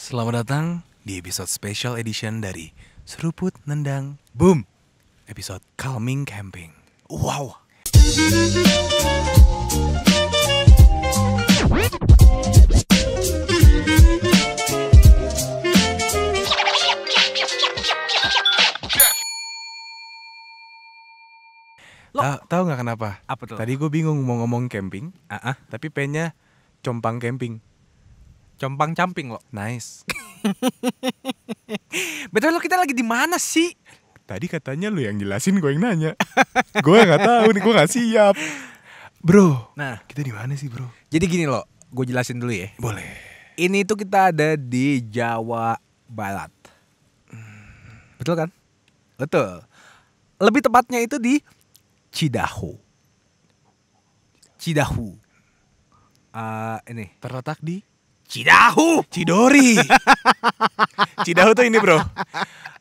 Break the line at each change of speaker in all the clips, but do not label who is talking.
Selamat datang di episode special edition dari Seruput Nendang Boom. Episode Calming Camping. Wow. Tahu nggak kenapa? Apa tuh? Tadi gue bingung mau ngomong camping, uh -uh. tapi pengennya compang camping. Compang camping loh. Nice. Betul lo kita lagi di mana sih? Tadi katanya lu yang jelasin gue yang nanya. gue nggak tahu nih gue nggak siap. Bro. Nah kita di mana sih bro? Jadi gini loh, gue jelasin dulu ya. Boleh. Ini tuh kita ada di Jawa Barat. Hmm. Betul kan? Betul. Lebih tepatnya itu di Cidahu. Cidahu. Uh, ini terletak di Cidahu. Cidori. Cidahu tuh ini bro.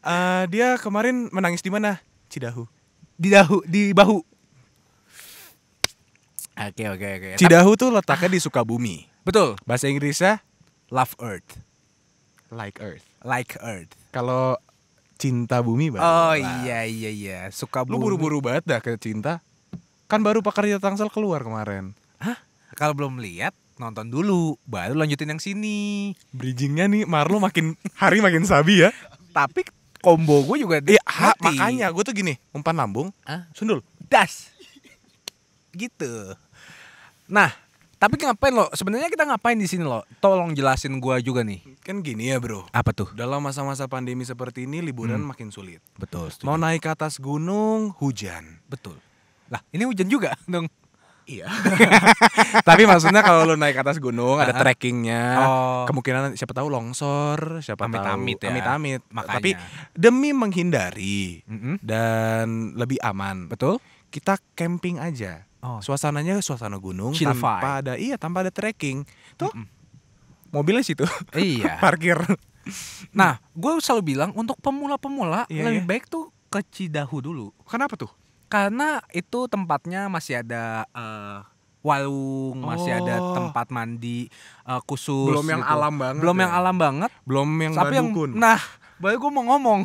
Uh, dia kemarin menangis di mana? Cidahu. Di dahu, di bahu. Oke oke oke. Cidahu tuh letaknya di Sukabumi. Betul. Bahasa Inggrisnya love earth. Like earth. Like earth. Kalau cinta bumi banget. Oh iya iya iya. Suka bumi. Lu buru-buru banget dah ke cinta. Kan baru pakar Tangsel keluar kemarin. Hah? Kalau belum lihat nonton dulu baru lanjutin yang sini bridgingnya nih Marlo makin hari makin sabi ya tapi combo gue juga iya makanya gue tuh gini umpan lambung Hah? sundul das gitu nah tapi ngapain lo? Sebenarnya kita ngapain di sini lo? Tolong jelasin gue juga nih. Kan gini ya, Bro. Apa tuh? Dalam masa-masa pandemi seperti ini liburan hmm. makin sulit. Betul. studio. Mau naik ke atas gunung hujan. Betul. Lah, ini hujan juga dong. Iya. Tapi maksudnya kalau lu naik atas gunung ada trekkingnya, oh. kemungkinan siapa tahu longsor, siapa amit tahu amit-amit ya. amit Tapi demi menghindari mm -hmm. dan lebih aman, betul? Kita camping aja. Oh. Suasananya suasana gunung Chill tanpa five. ada iya tanpa ada trekking. Tuh. Mm -mm. Mobilnya situ. Iya. Parkir. Nah, gue selalu bilang untuk pemula-pemula iya, lebih iya. baik tuh ke Cidahu dulu. Kenapa tuh? karena itu tempatnya masih ada uh, warung, oh. masih ada oh. tempat mandi uh, khusus. Belum yang gitu. alam banget. Belum ya? yang alam banget. Belum yang Tapi yang nah, baru gue mau ngomong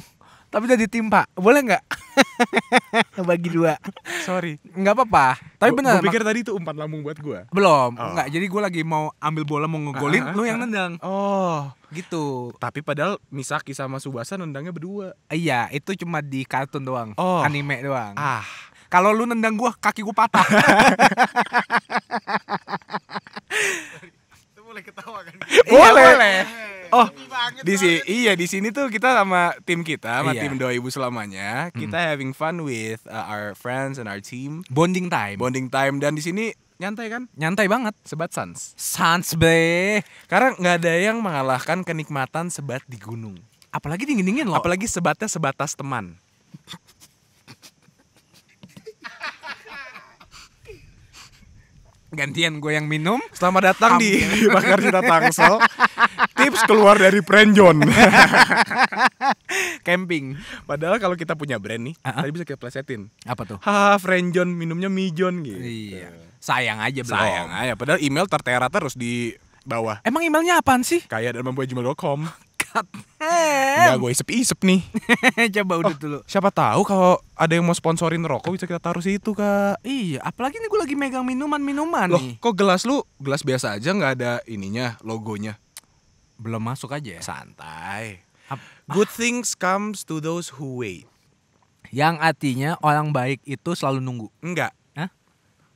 tapi jadi tim boleh nggak bagi dua sorry nggak apa-apa tapi benar pikir tadi itu umpan lambung buat gue belum oh. nggak jadi gue lagi mau ambil bola mau ngegolin ah, lu ah, yang ah. nendang oh gitu tapi padahal Misaki sama Subasa nendangnya berdua iya itu cuma di kartun doang oh. anime doang ah kalau lu nendang gue kaki gue patah itu boleh ketawa kan boleh, iya, boleh oh di sini iya di sini tuh kita sama tim kita sama iya. tim doa ibu selamanya hmm. kita having fun with uh, our friends and our team bonding time bonding time dan di sini nyantai kan nyantai banget sebat sans sans be karena nggak ada yang mengalahkan kenikmatan sebat di gunung apalagi dingin dingin loh apalagi sebatnya sebatas teman gantian gue yang minum. Selamat datang di Bakar Cita Tangsel. Tips keluar dari prenjon Camping. Padahal kalau kita punya brand nih, uh-huh. tadi bisa kita plesetin. Apa tuh? Haha, friend minumnya Mijon gitu. Iya. Sayang aja belum. Sayang aja. Padahal email tertera terus di bawah. Emang emailnya apaan sih? Kayak dan membuat gmail.com. Cut. Enggak gue isep-isep nih. Coba udah oh, dulu. Siapa tahu kalau ada yang mau sponsorin rokok bisa kita taruh situ, Kak. Iya, apalagi ini gue lagi megang minuman-minuman Loh, nih. Kok gelas lu gelas biasa aja nggak ada ininya, logonya? belum masuk aja ya? Santai. Ap Good ah. things comes to those who wait. Yang artinya orang baik itu selalu nunggu. Enggak.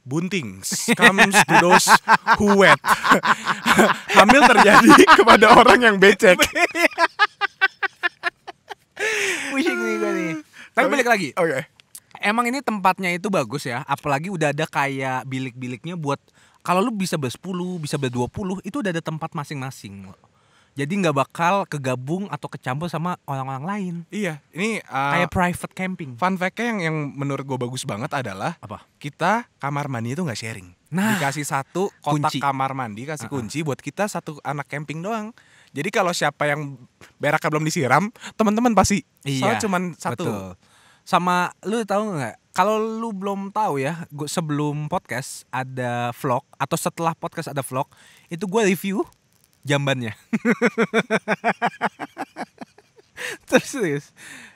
Bunting. comes to those who wait. Hamil terjadi kepada orang yang becek. Wishing nih gue nih. Tapi balik lagi. Oke. Okay. Emang ini tempatnya itu bagus ya, apalagi udah ada kayak bilik-biliknya buat kalau lu bisa ber 10, bisa ber 20, itu udah ada tempat masing-masing jadi nggak bakal kegabung atau kecampur sama orang-orang lain. Iya, ini uh, kayak private camping. Fun fact-nya yang, yang menurut gue bagus banget adalah apa? Kita kamar mandi itu nggak sharing. Nah, dikasih satu kotak kunci. kamar mandi, kasih uh -huh. kunci buat kita satu anak camping doang. Jadi kalau siapa yang beraknya belum disiram, teman-teman pasti. Iya. Soalnya cuma satu. Betul. Sama lu tahu nggak? Kalau lu belum tahu ya, gua sebelum podcast ada vlog atau setelah podcast ada vlog, itu gue review jambannya. terus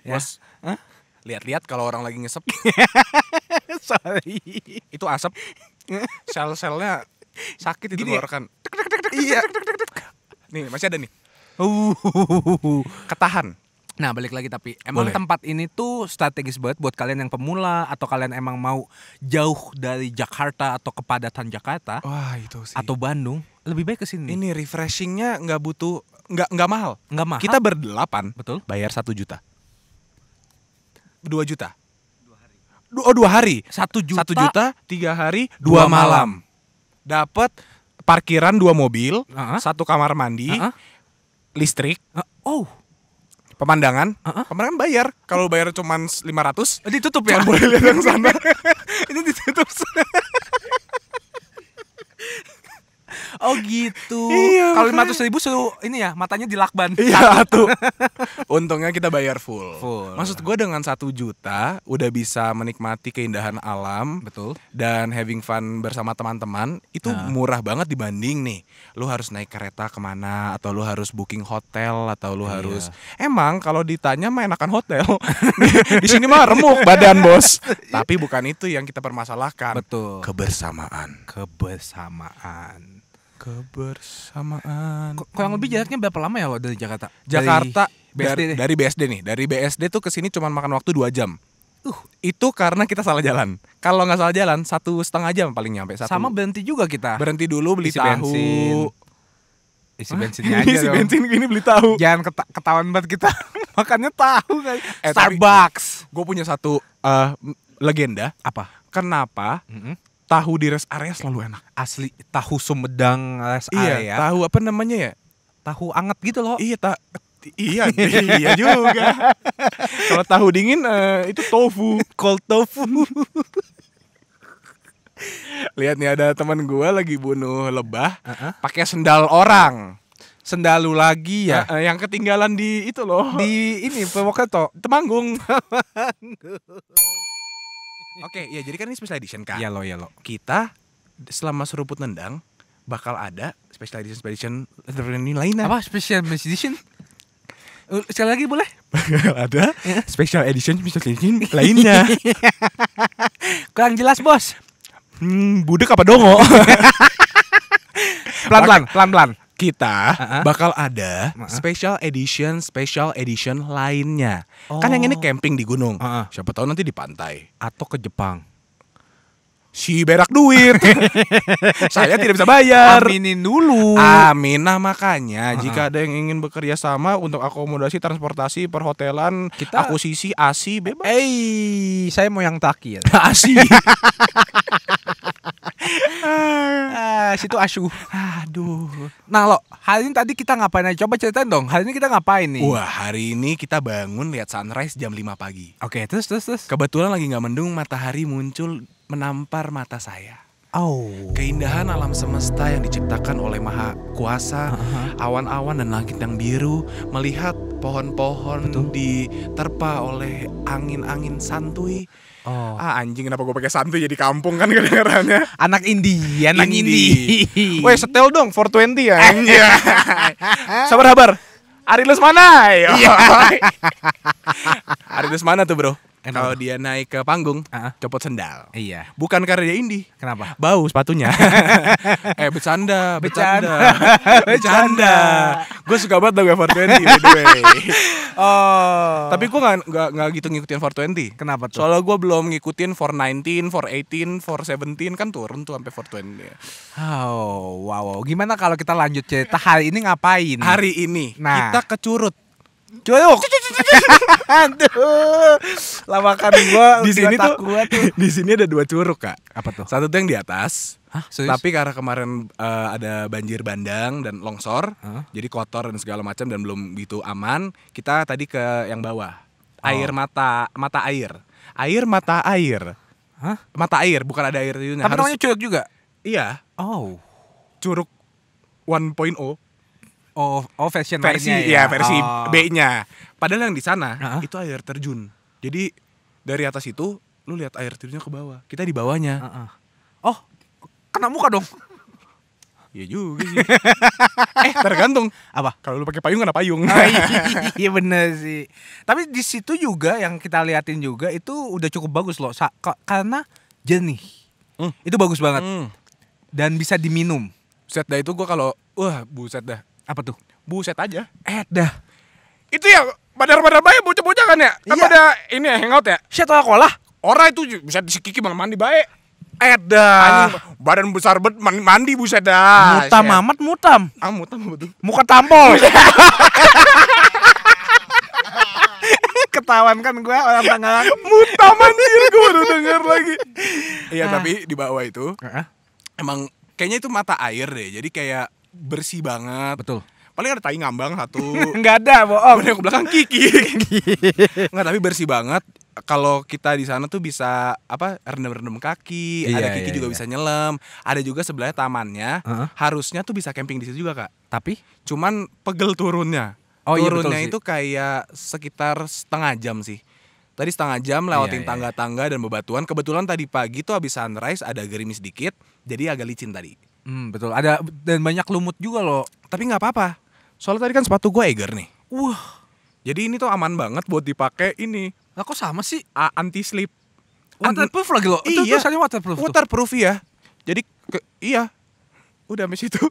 Ya. Bos, huh? lihat-lihat kalau orang lagi ngesep. Sorry. Itu asap. Sel-selnya sakit itu ya. keluarkan Iya. Nih, masih ada nih. Uh, ketahan. Nah balik lagi tapi emang Boleh. tempat ini tuh strategis banget buat kalian yang pemula atau kalian emang mau jauh dari Jakarta atau kepadatan Jakarta Wah itu sih atau Bandung lebih baik ke sini. Ini refreshingnya nggak butuh nggak nggak mahal. Nggak mahal. Kita berdelapan. Betul. Bayar satu juta. Dua juta. Dua hari. Dua, oh dua hari. Satu juta. Satu juta tiga hari dua, dua malam. malam. Dapat parkiran dua mobil, uh -huh. satu kamar mandi, uh -huh. listrik. Uh, oh pemandangan. Uh-huh. Pemandangan bayar. Kalau bayar cuma 500, ditutup ya. boleh lihat yang sana. itu ditutup. oh gitu iya, kalau lima ratus ribu suruh ini ya matanya dilakban iya tuh untungnya kita bayar full full maksud gue dengan satu juta udah bisa menikmati keindahan alam betul dan having fun bersama teman-teman itu nah. murah banget dibanding nih lu harus naik kereta kemana atau lu harus booking hotel atau lu iya. harus emang kalau ditanya mah enakan hotel di sini mah remuk badan bos tapi bukan itu yang kita permasalahkan betul kebersamaan kebersamaan kebersamaan. Kok yang lebih jaraknya berapa lama ya dari Jakarta? Jakarta dari BSD, dari, dari BSD nih, dari BSD tuh ke sini cuma makan waktu dua jam. Uh, itu karena kita salah jalan. Kalau nggak salah jalan satu setengah jam paling nyampe. Satu. Sama berhenti juga kita. Berhenti dulu beli Isi tahu. Bensin. Isi bensinnya aja Isi bensin gini beli tahu. Jangan ket ketahuan banget kita. Makannya tahu guys. Eh, Starbucks. Gue punya satu uh, legenda. Apa? Kenapa? Mm -hmm tahu di rest area selalu enak. Asli tahu Sumedang rest iya, area. Tahu apa namanya ya? Tahu anget gitu loh. Iya, ta iya, iya juga. Kalau tahu dingin uh, itu tofu, cold tofu. Lihat nih ada teman gue lagi bunuh lebah uh -huh. pakai sendal orang. Sendal lu lagi ya. Uh, yang ketinggalan di itu loh. Di ini Pemokato, Temanggung. Temanggung. Oke, okay, ya jadi kan ini special edition kan. Iya lo, iya lo. Kita selama seruput nendang bakal ada special edition special edition lainnya. Apa special edition? Sekali lagi boleh? Bakal ada iya. special edition special edition lainnya. Kurang jelas bos. Hmm, budek apa dongo? Pelan-pelan, pelan-pelan kita uh-huh. bakal ada uh-huh. special edition special edition lainnya. Oh. Kan yang ini oh. camping di gunung. Uh-huh. Siapa tahu nanti di pantai atau ke Jepang. Si berak duit. Saya tidak bisa bayar. Aminin dulu. Amin. Nah, makanya uh-huh. jika ada yang ingin bekerja sama untuk akomodasi, transportasi, perhotelan, kita akuisisi ASI bebas. Eh, saya mau yang terakhir ya. ASI. ah, situ asu. Aduh. Nah lo, hari ini tadi kita ngapain aja? Coba ceritain dong. Hari ini kita ngapain nih? Wah, hari ini kita bangun lihat sunrise jam 5 pagi. Oke, okay, terus terus terus. Kebetulan lagi nggak mendung, matahari muncul menampar mata saya. Oh. Keindahan alam semesta yang diciptakan oleh Maha Kuasa, uh-huh. awan-awan uh -huh. dan langit yang biru, melihat pohon-pohon diterpa oleh angin-angin santuy Oh. Ah anjing kenapa gue pakai santuy jadi kampung kan kedengarannya. Anak India, anak Indi. Indi. Woi, setel dong 420 ya. Anjir. Iya. Sabar sabar.
Ari Lesmana. Iya.
Ari Lesmana tuh, Bro kalau dia naik ke panggung uh -huh. copot sendal. Iya. Bukan karena dia indie. Kenapa? Bau sepatunya. eh bercanda, bercanda. Bercanda. gue suka banget Fort Twenty, by the way. Oh. Tapi gue nggak nggak nggak gitu ngikutin Fort Twenty. Kenapa tuh? Soalnya gue belum ngikutin Fort Fort Nineteen, Eighteen, Fort Seventeen, Kan turun tuh sampai Twenty. Oh wow, wow. Gimana kalau kita lanjut cerita hari ini ngapain? Hari ini nah. kita ke Curut Cuyuk. Aduh. Lawakan gua di sini tuh, tuh. Di sini ada dua curug, Kak. Apa tuh? Satu tuh yang di atas. Hah, Tapi karena kemarin uh, ada banjir bandang dan longsor, huh? jadi kotor dan segala macam dan belum begitu aman, kita tadi ke yang bawah. Oh. Air mata mata air. Air mata air. Hah? Mata air, bukan ada air itu. Tapi Harus... namanya curug juga. Iya. Oh. Curug 1.0. Oh, oh fashion versi ya, ya versi oh. B-nya. Padahal yang di sana uh -huh. itu air terjun. Jadi dari atas itu lu lihat air terjunnya ke bawah. Kita di bawahnya. Uh -uh. Oh, kena muka dong. Iya juga sih. eh tergantung apa? Kalau lu pakai payung kena payung. oh, iya. iya bener sih. Tapi di situ juga yang kita liatin juga itu udah cukup bagus loh. Sa karena jernih. Mm. Itu bagus banget. Mm. Dan bisa diminum. Buset dah itu gua kalau wah buset dah. Apa tuh? Buset aja. Eh dah. Itu ya badar-badar baik bocah-bocah kan ya? Kan iya. pada ini ya hangout ya? siapa lah kola Orang itu bisa disikiki malam mandi baik. Eh dah. Badan besar bet mandi, mandi buset dah. Mutam Syet. amat mutam. Ah mutam betul. Muka tampol. ketahuan kan gue orang Tangerang mutam anjir gue baru denger lagi iya ah. tapi di bawah itu emang kayaknya itu mata air deh jadi kayak bersih banget. Betul. Paling ada tai ngambang satu. Enggak ada, bohong. Yang ke belakang kiki. Enggak, tapi bersih banget. Kalau kita di sana tuh bisa apa rendam-rendam kaki, iya, ada kiki iya, juga iya. bisa nyelam, ada juga sebelahnya tamannya. Uh -huh. Harusnya tuh bisa camping di situ juga, Kak. Tapi cuman pegel turunnya. Oh, turunnya iya, betul, itu sih. kayak sekitar setengah jam sih tadi setengah jam lewatin iya, iya, tangga-tangga iya, iya. dan bebatuan. Kebetulan tadi pagi tuh habis sunrise ada gerimis dikit, jadi agak licin tadi. Hmm, betul. Ada dan banyak lumut juga loh. Tapi nggak apa-apa. Soalnya tadi kan sepatu gue Eger nih. Wah. Jadi ini tuh aman banget buat dipakai ini. Lah kok sama sih? A anti slip. Waterproof An lagi loh. Iya. Itu itu waterproof. Waterproof tuh. ya. Jadi ke, iya. Udah sampai itu.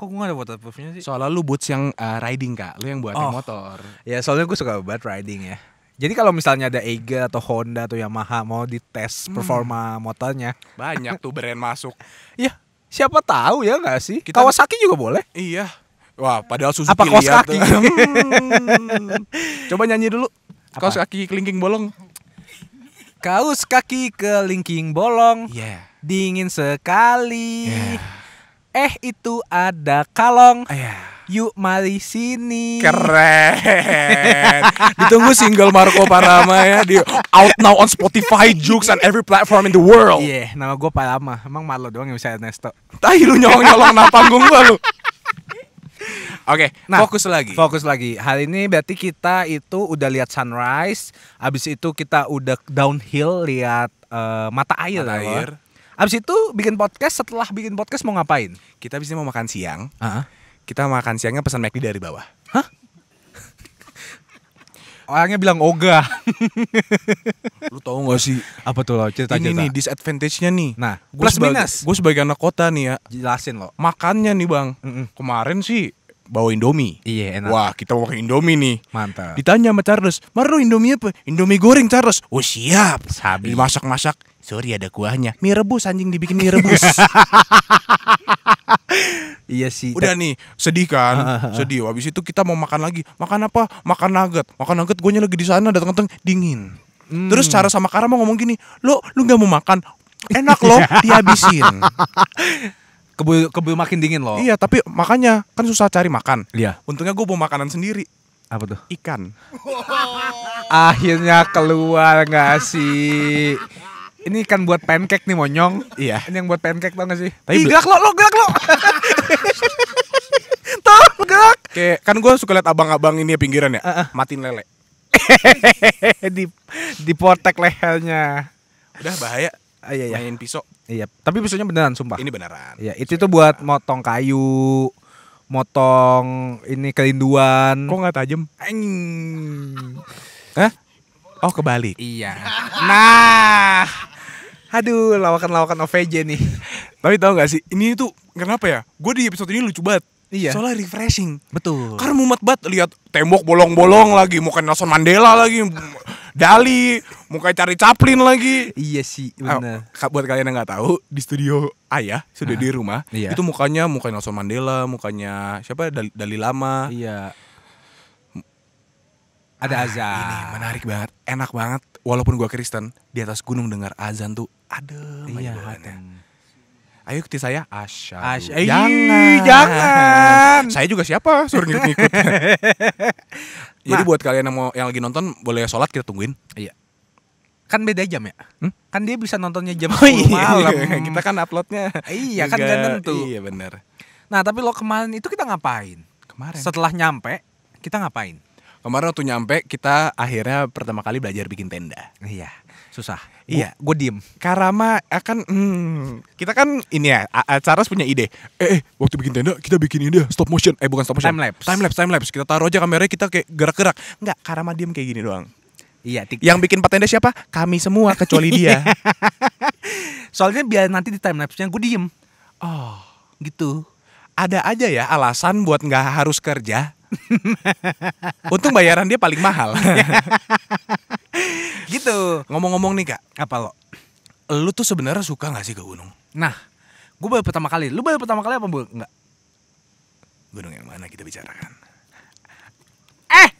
Kok gue gak ada waterproofnya sih? Soalnya lu boots yang uh, riding kak, lu yang buat oh. motor Ya soalnya gue suka buat riding ya jadi kalau misalnya ada Eiger atau Honda atau Yamaha mau dites hmm. performa hmm. motornya, banyak tuh brand masuk. Iya, Siapa tahu ya nggak sih? Kita... Kawasaki juga boleh. Iya. Wah, padahal Suzuki Apa kaos kaki? hmm. Coba nyanyi dulu. Apa? Kaos kaki kelingking bolong. Kaos kaki kelingking bolong. Yeah. Dingin sekali. Yeah. Eh itu ada kalong. Ah, yeah. Yuk mari sini. Keren. Ditunggu single Marco Parama ya di out now on Spotify, Jukes, and every platform in the world. Iya, yeah, nama gue Parama. Emang malu doang yang bisa Ernesto. Tahi lu nyolong-nyolong kenapa panggung gue lu. Oke, okay, nah, fokus lagi. Fokus lagi. Hari ini berarti kita itu udah lihat sunrise, Abis itu kita udah downhill lihat uh, eh, mata air. Mata ya, air. Abis itu bikin podcast, setelah bikin podcast mau ngapain? Kita bisa mau makan siang. Uh -huh kita makan siangnya pesan McD dari bawah. Hah? Orangnya bilang Oga, lu tau gak sih? Apa tuh lo cerita Ini nih disadvantage-nya nih. Nah, gua plus minus. Gue sebagai anak kota nih ya. Jelasin lo. Makannya nih bang. Mm -mm. Kemarin sih bawa Indomie. Iya, enak. Wah, kita mau makan Indomie nih. Mantap. Ditanya sama Charles, "Maru Indomie apa?" "Indomie goreng, Charles." "Oh, siap." Sabi. Dimasak-masak. Sorry ada kuahnya. Mie rebus anjing dibikin mie rebus. iya sih. Udah nih, sedih kan? sedih. Habis itu kita mau makan lagi. Makan apa? Makan nugget. Makan nugget gonya lagi di sana datang-datang dingin. Hmm. Terus cara sama Kara mau ngomong gini, "Lo lu nggak mau makan? Enak loh, dihabisin." kebu kebu makin dingin loh. Iya, tapi makanya kan susah cari makan. Iya. Untungnya gue bawa makanan sendiri. Apa tuh? Ikan. Oh. Akhirnya keluar nggak sih? Ini ikan buat pancake nih monyong. Iya. Ini yang buat pancake tau gak sih? Tapi Ih, gerak lo, lo gerak lo. Tahu gerak. Kayak kan gue suka liat abang-abang ini ya pinggiran ya. Uh -uh. Matiin lele. di di potek lehernya. Udah bahaya. Ah, iya, iya. Main pisau. Iya, tapi pisaunya beneran sumpah. Ini beneran. Iya, itu tuh buat motong kayu, motong ini kelinduan Kok nggak tajam? Hah? Oh, kebalik. Iya. Nah. Aduh, lawakan-lawakan OVJ nih. tapi tau gak sih, ini tuh kenapa ya? Gue di episode ini lucu banget. Iya. Soalnya refreshing. Betul. Karena mumet banget lihat tembok bolong-bolong lagi, mau Nelson Mandela lagi. Dali, muka cari caplin lagi. Iya sih, ah, benar. buat kalian yang nggak tahu, di studio ayah sudah di rumah, iya. itu mukanya muka Nelson Mandela, mukanya siapa Dali, Dali Lama. Iya. Ada ah, azan. Ini menarik banget, enak banget. Walaupun gua Kristen, di atas gunung dengar azan tuh adem iya, aja Ayo ikuti saya Asya. Asya. Jangan. jangan. Saya juga siapa? Suruh ngikut. Jadi nah, buat kalian yang mau yang lagi nonton boleh sholat kita tungguin. Iya. Kan beda jam ya. Hmm? Kan dia bisa nontonnya jam oh, iya, malam. Iya. Kita kan uploadnya. iya kan gak tentu. Iya benar. Nah tapi lo kemarin itu kita ngapain? Kemarin. Setelah nyampe kita ngapain? Kemarin waktu nyampe kita akhirnya pertama kali belajar bikin tenda. Iya susah. Iya, gue diem. Karama akan ah, hmm, kita kan ini ya, Charles punya ide. Eh, eh, waktu bikin tenda kita bikin ini ya, stop motion. Eh bukan stop motion. Time lapse. Time lapse, time lapse. Kita taruh aja kameranya kita kayak gerak-gerak. Enggak, Karama diem kayak gini doang. Iya, tiga. yang bikin patenda siapa? Kami semua kecuali dia. Soalnya biar nanti di time lapse-nya gue diem. Oh, gitu. Ada aja ya alasan buat nggak harus kerja Untung bayaran dia paling mahal. gitu. Ngomong-ngomong nih kak. Apa lo? Lu tuh sebenarnya suka gak sih ke gunung? Nah, gue baru pertama kali. Lu baru pertama kali apa bu? Enggak. Gunung yang mana kita bicarakan? Eh,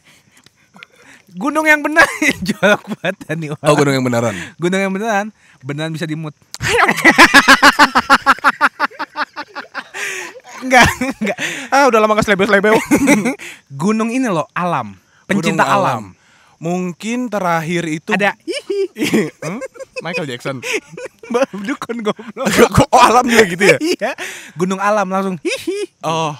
gunung yang benar jorok banget nih Oh gunung yang benaran? Gunung yang benaran, benaran bisa dimut enggak, enggak. Ah, udah lama gak selebew-selebew. Gunung ini loh, alam. Pencinta alam. alam. Mungkin terakhir itu ada hmm? Michael Jackson. Dukun goblok. Oh, alam juga gitu ya? Iya. Gunung alam langsung hihi. Oh.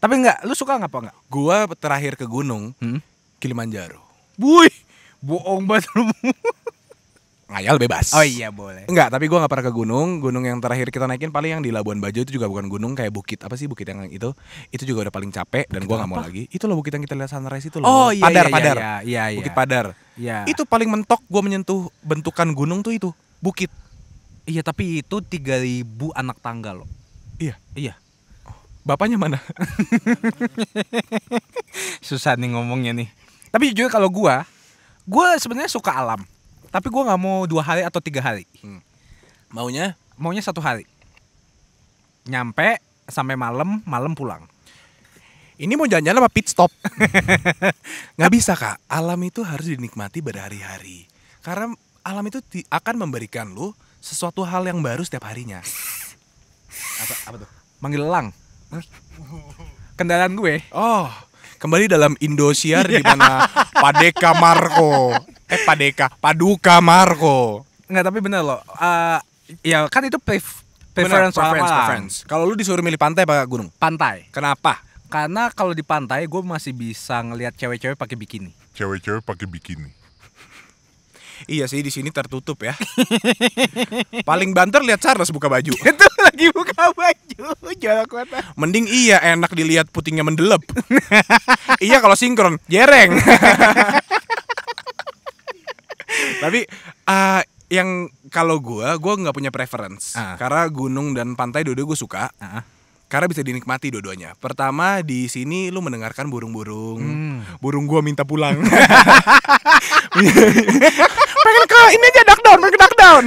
Tapi enggak, lu suka enggak apa enggak? Gua terakhir ke gunung hmm? Kilimanjaro. Buih, bohong banget lu ngayal bebas. Oh iya boleh. Enggak, tapi gue nggak pernah ke gunung. Gunung yang terakhir kita naikin paling yang di Labuan Bajo itu juga bukan gunung, kayak bukit apa sih bukit yang itu? Itu juga udah paling capek dan gue nggak mau lagi. Itu loh bukit yang kita lihat sunrise itu loh. Oh iya. Padar, iya, padar. Iya, iya, iya. Bukit Padar. Iya. Itu paling mentok gue menyentuh bentukan gunung tuh itu bukit. Iya, tapi itu 3000 anak tangga loh. Iya. Iya. Bapaknya mana? Susah nih ngomongnya nih. Tapi jujur kalau gua, gua sebenarnya suka alam. Tapi gue nggak mau dua hari atau tiga hari. Hmm. Maunya? Maunya satu hari. Nyampe sampai malam, malam pulang. Ini mau jalan-jalan apa pit stop? nggak bisa kak. Alam itu harus dinikmati berhari-hari. Karena alam itu akan memberikan lu sesuatu hal yang baru setiap harinya. Apa, apa tuh? Manggil lang Kendaraan gue. Oh, kembali dalam Indosiar iya. di mana Padeka Marco eh Padeka Paduka Marco Enggak, tapi bener loh uh, ya kan itu pref preference bener, preference, preference. kalau lu disuruh milih pantai apa gunung pantai kenapa karena kalau di pantai gue masih bisa ngelihat cewek-cewek pakai bikini cewek-cewek pakai bikini Iya sih di sini tertutup ya. Paling banter lihat Charles buka baju. Itu lagi buka baju. jangan kuat. Mending iya enak dilihat putingnya mendelep. iya kalau sinkron, jereng tapi uh, yang kalau gue gue nggak punya preference uh. karena gunung dan pantai dua-dua gue suka uh. Karena bisa dinikmati dua-duanya. Pertama di sini lu mendengarkan burung-burung. Hmm. Burung gue minta pulang. pengen ke ini aja duck down, pengen duck down.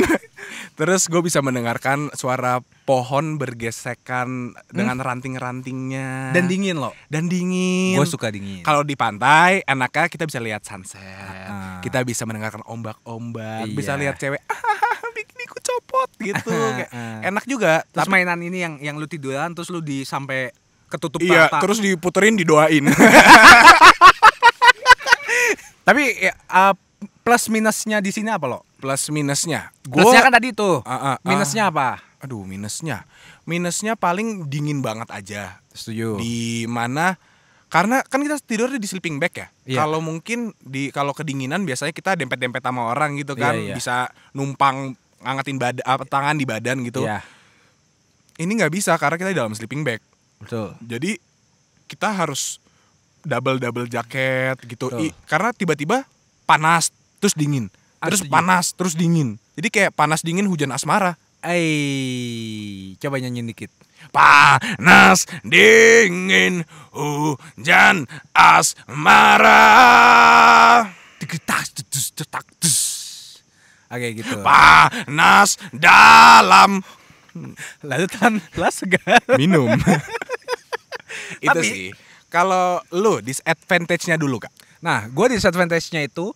Terus gue bisa mendengarkan suara pohon bergesekan hmm? dengan ranting-rantingnya dan dingin loh dan dingin gue suka dingin kalau di pantai enaknya kita bisa lihat sunset uh. kita bisa mendengarkan ombak-ombak iya. bisa lihat cewek ah bikiniku copot gitu ah, kayak, uh. enak juga terus tapi, mainan ini yang yang lu tiduran terus lu di sampai ketutup iya tata. terus diputerin didoain tapi ya, uh, plus minusnya di sini apa lo plus minusnya gua, plusnya kan tadi tuh uh, uh, uh. minusnya apa aduh minusnya minusnya paling dingin banget aja setuju di mana karena kan kita tidur di sleeping bag ya. Yeah. Kalau mungkin di kalau kedinginan biasanya kita dempet-dempet sama orang gitu iya, kan, yeah, yeah. bisa numpang ngangetin bad tangan di badan gitu. Yeah. Ini nggak bisa karena kita di dalam sleeping bag. Betul. Jadi kita harus double double jaket gitu. I, karena tiba-tiba panas terus dingin, ah, terus panas terus dingin. Jadi kayak panas dingin hujan asmara. Ay, coba nyanyi dikit. Panas, dingin, hujan, asmara. Tegetas, tetus, cetak tus. Oke gitu. Panas dalam. Lalu tahan segar. Minum. itu sih. Kalau lu disadvantage-nya dulu, Kak. Nah, gue disadvantage-nya itu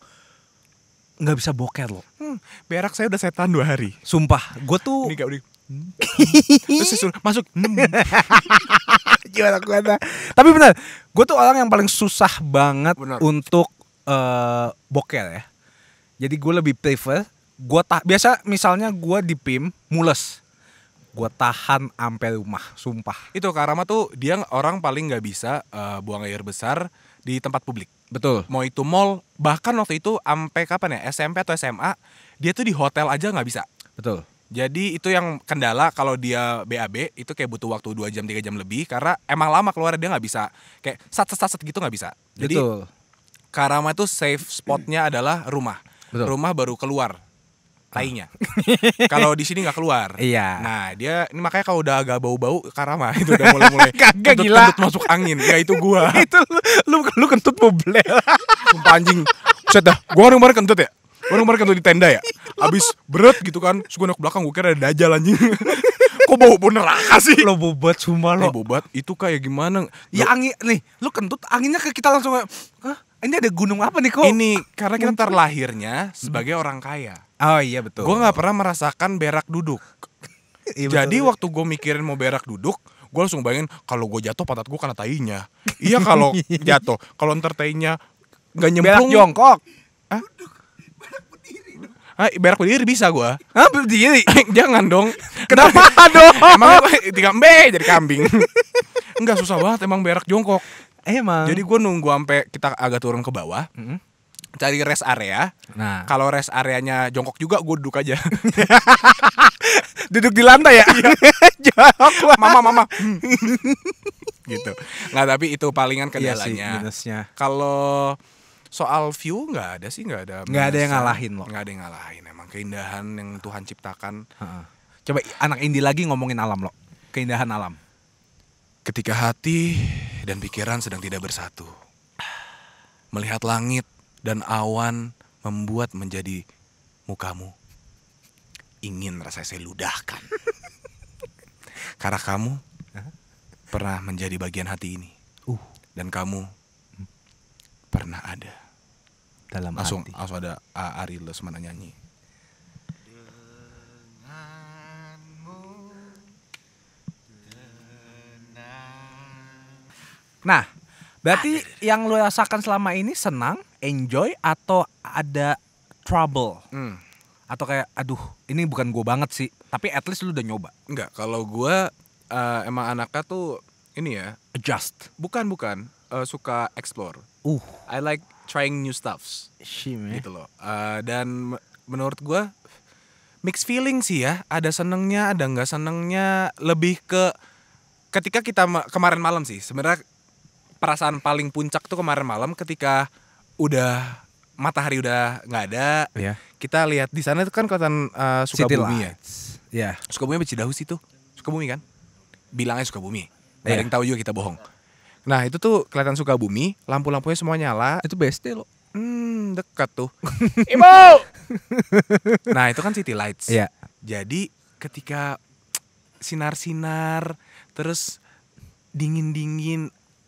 nggak bisa boker loh. Hmm, berak saya udah setan dua hari. Sumpah, gue tuh. Ini gak udah. Terus disuruh masuk. Hmm. Tapi benar, gue tuh orang yang paling susah banget bener. untuk uh, eh, boker ya. Jadi gue lebih prefer gue tak biasa misalnya gue di PIM mules gue tahan sampai rumah sumpah itu Karama tuh dia orang paling nggak bisa uh, buang air besar di tempat publik Betul. Mau itu mall, bahkan waktu itu sampai kapan ya SMP atau SMA, dia tuh di hotel aja nggak bisa. Betul. Jadi itu yang kendala kalau dia BAB itu kayak butuh waktu 2 jam 3 jam lebih karena emang lama keluar dia nggak bisa kayak sat sat sat gitu nggak bisa. Jadi Betul. Karama itu safe spotnya adalah rumah. Betul. Rumah baru keluar tainya. Ah. kalau di sini nggak keluar. Iya. Nah, dia ini makanya kalau udah agak bau-bau karama itu udah mulai-mulai kagak gila. Kentut masuk angin. Ya itu gua. itu lu, lu lu kentut mobil. Sumpah anjing. Set dah. Gua kemarin kentut ya. Gua kemarin kentut di tenda ya. Abis berat gitu kan. Terus gua ke belakang gua kira ada dajal anjing. Kok bau bau neraka sih? Lo bobat sumpah lo. Lo eh, bobat itu kayak gimana? Ya angin nih, lu kentut anginnya ke kita langsung kayak, Hah? ini ada gunung apa nih kok? Ini karena kita terlahirnya hmm. sebagai orang kaya. Oh iya betul. Gue nggak pernah merasakan berak duduk. iya, betul, Jadi betul. waktu gue mikirin mau berak duduk, gue langsung bayangin kalau gue jatuh pantat gue kena tainya. iya kalau iya. jatuh, kalau ntar tainya nggak nyemplung. Berak jongkok. Hah? Ah, berak berdiri bisa gue Hah berdiri? Jangan dong Kenapa dong? Emang tiga B jadi kambing Enggak susah banget emang berak jongkok Emang. Jadi gue nunggu sampai kita agak turun ke bawah. Mm -hmm. Cari rest area. Nah. Kalau rest areanya jongkok juga gue duduk aja. duduk di lantai ya. Iya. jongkok. Mama mama. gitu. Nggak tapi itu palingan iya kendalanya. Iya Kalau soal view nggak ada sih nggak ada nggak ada yang ngalahin loh nggak ada yang ngalahin emang keindahan yang Tuhan ciptakan coba anak Indi lagi ngomongin alam loh keindahan alam Ketika hati dan pikiran sedang tidak bersatu, melihat langit dan awan membuat menjadi mukamu ingin rasa saya ludahkan. Karena kamu pernah menjadi bagian hati ini. Uh. Dan kamu pernah ada. Dalam langsung, hati. Langsung ada Ari Lesmana nyanyi. Nah, berarti ada. yang lu rasakan selama ini senang, enjoy atau ada trouble? Hmm. Atau kayak aduh, ini bukan gue banget sih, tapi at least lu udah nyoba. Enggak, kalau gue uh, emang anaknya tuh ini ya, adjust. Bukan, bukan. Uh, suka explore. Uh. I like trying new stuffs. Shime. Gitu loh. Uh, dan menurut gue mixed feeling sih ya. Ada senengnya, ada nggak senengnya. Lebih ke ketika kita kemarin malam sih. Sebenarnya perasaan paling puncak tuh kemarin malam ketika udah matahari udah nggak ada. Yeah. Kita lihat di sana itu kan kelihatan uh, Sukabumi ya. Ya. Yeah. Sukabumi apa Cidahu sih tuh? Sukabumi kan? Bilangnya Sukabumi. Gak yeah. ada iya. yang tahu juga kita bohong. Nah, itu tuh kelihatan Sukabumi, lampu-lampunya semua nyala. Itu deh loh. Hmm, dekat tuh. Ibu. nah, itu kan city lights. Yeah. Jadi ketika sinar-sinar terus dingin-dingin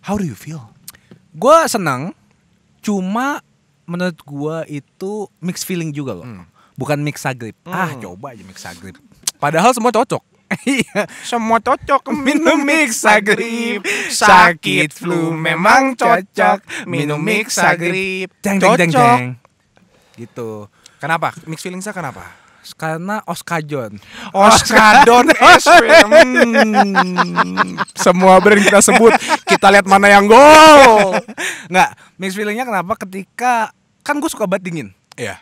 How do you feel? Gua senang, cuma menurut gue itu mixed feeling juga loh. Hmm. Bukan mix agrip. Ah, hmm. Ah coba aja mix agrip. Padahal semua cocok. Iya, semua cocok minum mix agrip. Sakit flu memang cocok minum mix agrip. Cocok. Gitu. Kenapa? Mix feeling saya kenapa? karena Oskajon. Oskadon SPM. Hmm. Semua brand kita sebut, kita lihat mana yang gol. Enggak, mixed feelingnya kenapa ketika kan gue suka banget dingin. Iya. Yeah.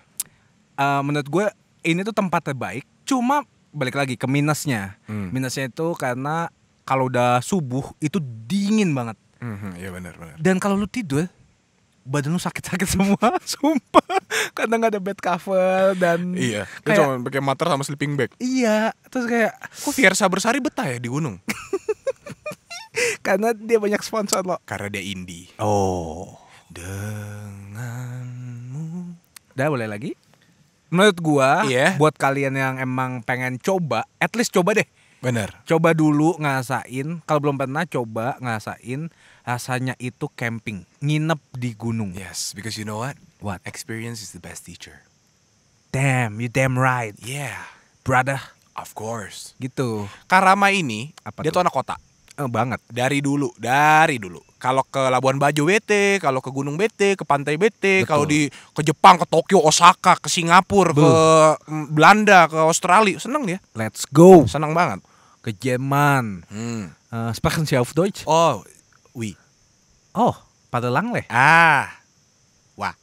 Uh, menurut gue ini tuh tempat terbaik. Cuma balik lagi ke minusnya. Hmm. Minusnya itu karena kalau udah subuh itu dingin banget. Mm -hmm, iya benar benar. Dan kalau lu tidur badan lu sakit-sakit semua, sumpah karena nggak ada bed cover dan iya kayak, cuma pakai mater sama sleeping bag iya terus kayak kok Fiersa Bersari betah ya di gunung karena dia banyak sponsor loh karena dia indie oh denganmu udah boleh lagi menurut gua yeah. buat kalian yang emang pengen coba at least coba deh Bener. Coba dulu ngasain, kalau belum pernah coba ngasain rasanya itu camping, nginep di gunung. Yes, because you know what? What? Experience is the best teacher. Damn, you damn right. Yeah. Brother. Of course. Gitu. Karama ini, Apa dia tuh, anak kota. Eh, banget. Dari dulu, dari dulu. Kalau ke Labuan Bajo bete, kalau ke Gunung bete, ke pantai bete, kalau di ke Jepang, ke Tokyo, Osaka, ke Singapura, ke mm, Belanda, ke Australia, seneng dia. Let's go. Seneng banget. Ke Jerman. Hmm. Uh, sprechen Sie auf Deutsch? Oh, oui. Oh, pada lang leh. Ah. Wah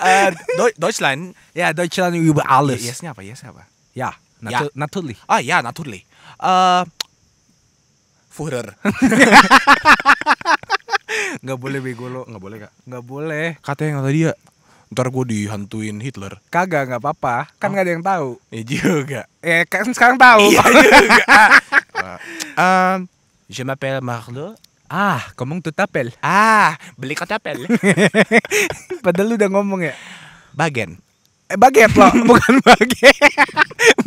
äh, Deutschland. Ja, Deutschland über alles. yes apa? Yes apa? Ja, natu ja. Ah ja, natürlich. Uh, eh, Führer. nggak boleh bego lo. gak boleh kak. Gak boleh. Kata yang tadi ya. Ntar gue dihantuin Hitler. Kagak gak apa-apa. Kan oh. gak ada yang tahu. Iya juga. Eh kan sekarang tahu. Iya juga. uh, um, je m'appelle Marlo. Ah, ngomong tuh tapel. Ah, beli tapel. Padahal lu udah ngomong ya. Bagen. Eh, bagian loh, bukan bagian.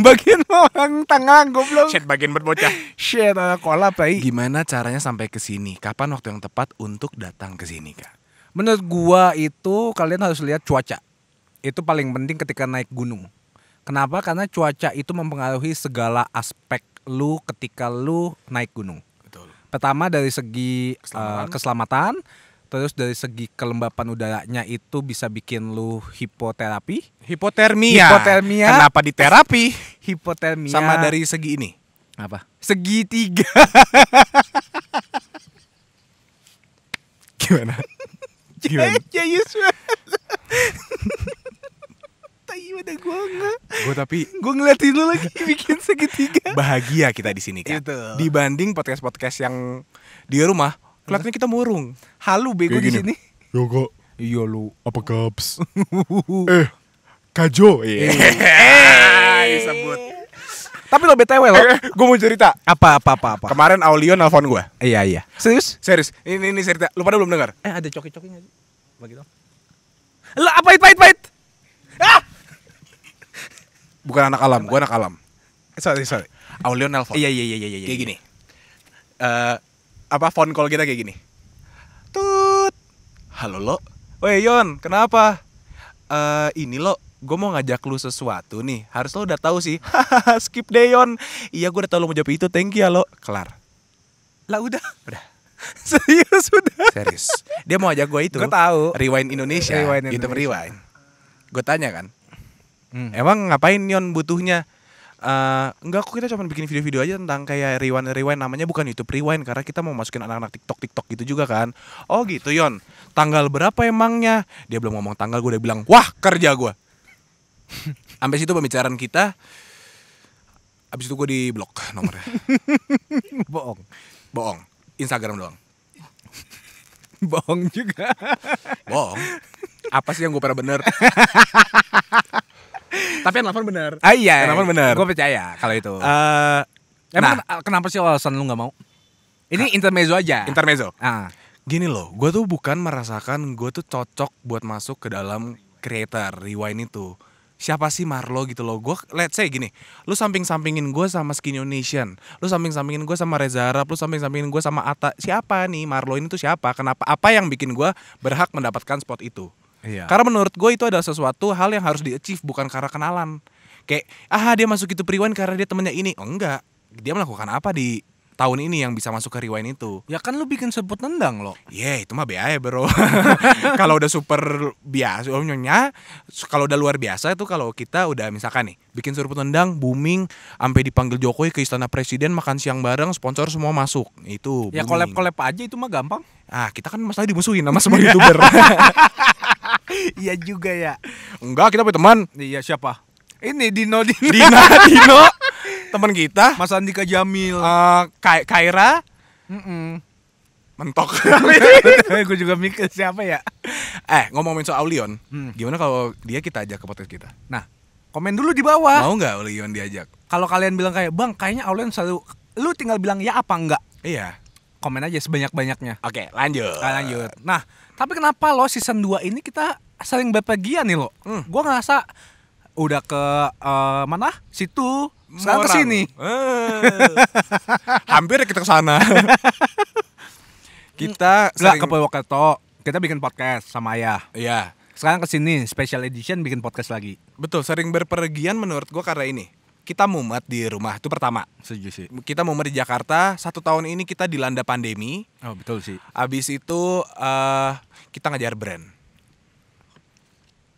bagian orang tangan goblok. Shit, bagian berbocah. Shit, anak kolap Gimana caranya sampai ke sini? Kapan waktu yang tepat untuk datang ke sini, Kak? Menurut gua itu kalian harus lihat cuaca. Itu paling penting ketika naik gunung. Kenapa? Karena cuaca itu mempengaruhi segala aspek lu ketika lu naik gunung pertama dari segi keselamatan. Uh, keselamatan terus dari segi kelembapan udaranya itu bisa bikin lu hipoterapi hipotermia hipotermia kenapa di terapi hipotermia sama dari segi ini apa segi tiga gimana gimana yeah, yeah, tai udah gue nggak gue tapi gue ngeliatin lu lagi bikin segitiga bahagia kita di sini kan Itu. dibanding podcast podcast yang di rumah kelihatannya kita murung halu bego di sini yoga iya lu apa gaps eh kajo yeah. eh disebut tapi lo btw lo, eh, eh gue mau cerita. Apa apa apa apa. Kemarin aulion nelfon gue. Iya iya. Serius? Serius. Ini ini cerita. Lu pada belum dengar? Eh ada coki coki enggak sih? Begitu. Lah apa itu pahit pahit? Ah! Bukan anak alam, gue anak alam. Eh, sorry, sorry. Aku nelfon. Iya, iya, iya, iya, iya. Kayak iya. gini. Uh, apa phone call kita kayak gini. Tut. Halo lo. Woi Yon, kenapa? Uh, ini lo, gue mau ngajak lu sesuatu nih. Harus lo udah tahu sih. Skip deh Yon. Iya, gue udah tahu lo mau jawab itu. Thank you ya lo. Kelar. Lah udah. Udah. Serius udah. Serius. Dia mau ajak gue itu. Gue tahu. Rewind Indonesia. Rewind Indonesia. YouTube rewind. Gue tanya kan, hmm. emang ngapain Nyon butuhnya Uh, enggak kok kita cuma bikin video-video aja tentang kayak rewind rewind namanya bukan YouTube rewind karena kita mau masukin anak-anak TikTok TikTok gitu juga kan. Oh gitu Yon. Tanggal berapa emangnya? Dia belum ngomong tanggal gue udah bilang, "Wah, kerja gue." Sampai situ pembicaraan kita. Abis itu gue di blok nomornya. Boong, boong. Instagram doang. Boong juga. Boong. Apa sih yang gue pernah bener? Tapi yang nelfon benar. Ah iya. Yang nelfon benar. Gue percaya kalau itu. Uh, Emang nah, kenapa sih alasan lu nggak mau? Ini ah. intermezzo aja. Intermezzo. Ah. Gini loh, gue tuh bukan merasakan gue tuh cocok buat masuk ke dalam creator rewind itu. Siapa sih Marlo gitu loh Gue let's say gini Lu samping-sampingin gue sama Skinny Nation Lu samping-sampingin gue sama Reza Arab Lu samping-sampingin gue sama Ata Siapa nih Marlo ini tuh siapa Kenapa Apa yang bikin gue berhak mendapatkan spot itu Iya. Karena menurut gue itu adalah sesuatu hal yang harus di-achieve bukan karena kenalan. Kayak ah dia masuk itu Priwan karena dia temennya ini. Oh enggak. Dia melakukan apa di tahun ini yang bisa masuk ke rewind itu. Ya kan lu bikin sebut nendang loh. Iya, yeah, itu mah biaya, e, Bro. kalau udah super biasa oh, nyonya, kalau udah luar biasa itu kalau kita udah misalkan nih bikin seruput nendang booming sampai dipanggil Jokowi ke istana presiden makan siang bareng sponsor semua masuk itu ya, booming. ya kolab kolab aja itu mah gampang ah kita kan masalah dimusuhin sama semua youtuber iya juga ya. Enggak, kita punya teman. Iya, siapa? Ini Dino Dino. Dina, Dino. teman kita. Mas Andika Jamil. Uh, Ka Kaira. Mm -mm. Mentok. Eh, gue juga mikir siapa ya. Eh, ngomongin soal Aulion. Hmm. Gimana kalau dia kita ajak ke podcast kita? Nah, komen dulu di bawah. Mau nggak Leon diajak? Kalau kalian bilang kayak, "Bang, kayaknya Aulion selalu lu tinggal bilang ya apa enggak." Iya. Komen aja sebanyak-banyaknya. Oke, lanjut. Nah, lanjut. Nah, tapi kenapa lo season 2 ini kita sering bepergian nih lo? Hmm. Gua ngerasa udah ke uh, mana? Situ, sekarang ke sini. Eh. Hampir kita ke sana. kita sering... ke Purwokerto. Kita bikin podcast sama ayah. Iya. Sekarang ke sini special edition bikin podcast lagi. Betul, sering berpergian menurut gua karena ini kita mumet di rumah itu pertama. Setuju sih. Kita mumet di Jakarta satu tahun ini kita dilanda pandemi. Oh betul sih. Abis itu uh, kita ngejar brand.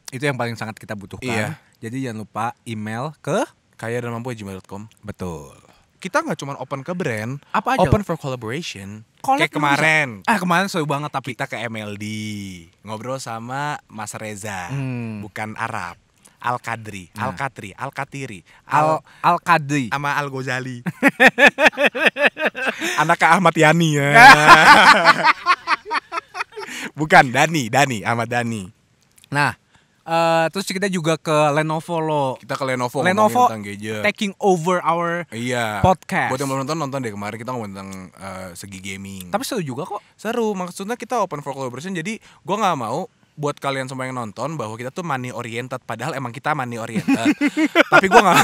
Itu yang paling sangat kita butuhkan. Iya. Jadi jangan lupa email ke kaya dan mampu gmail.com. Betul. Kita nggak cuma open ke brand, apa aja? Open for collaboration. Collab Kayak kemarin. Bisa. Ah kemarin seru banget tapi kita ke MLD ngobrol sama Mas Reza, hmm. bukan Arab. Al Kadri, nah. Al Katri, Al Katiri, Al Al Kadri, sama Al Ghazali, anak Ahmad Yani ya. Bukan Dani, Dani, Ahmad Dani. Nah, Uh, terus kita juga ke Lenovo lo. Kita ke Lenovo. Lenovo taking over our iya. podcast. Buat yang belum nonton nonton deh kemarin kita ngomong tentang uh, segi gaming. Tapi seru juga kok. Seru maksudnya kita open for collaboration jadi gue nggak mau buat kalian semua yang nonton bahwa kita tuh money oriented padahal emang kita money oriented tapi gue nggak